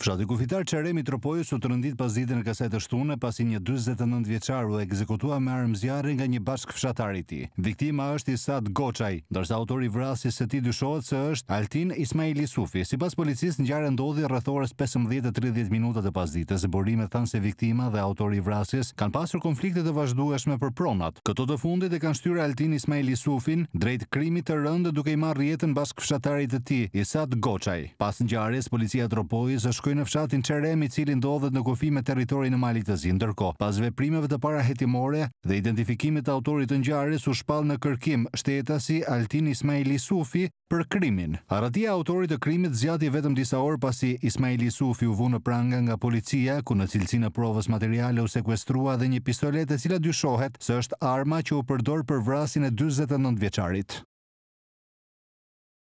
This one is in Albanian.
Fshati kufitar Qare Mitropojës u të rëndit pas ditë në kasetë shtune pasi një 29 vjeqaru e ekzekutua me armë zjarën nga një bashkë fshatari ti. Viktima është Isad Goçaj, dërsa autori vrasis se ti dyshohet se është Altin Ismaili Sufi. Si pas policis në gjarë ndodhi rrëthores 15-30 minutat e pas ditë, zëborime thanë se viktima dhe autori vrasis kanë pasur konfliktet e vazhdueshme për pronat. Këto të fundit e kanë shtyre Altin Ismaili Sufin drejt krimit të rëndë duke i marrë jetën bashkë fshatari të ti, Isat Goçaj. Pas në gjare, Tropojës është në fshatin Çerem i cili ndodhet në kufi me territorin e Malit të Zi. Ndërkohë, pas veprimeve të para hetimore dhe identifikimit të autorit të ngjarjes u shpall në kërkim shtetësi Altin Ismaili Sufi për krimin. Arratia e autorit të krimit zgjati vetëm disa orë pasi Ismaili Sufi u vu në pranga nga policia ku në cilësinë e provës materiale u sekuestrua dhe një pistolet e cila dyshohet se është arma që u përdor për vrasin e 49 vjeçarit.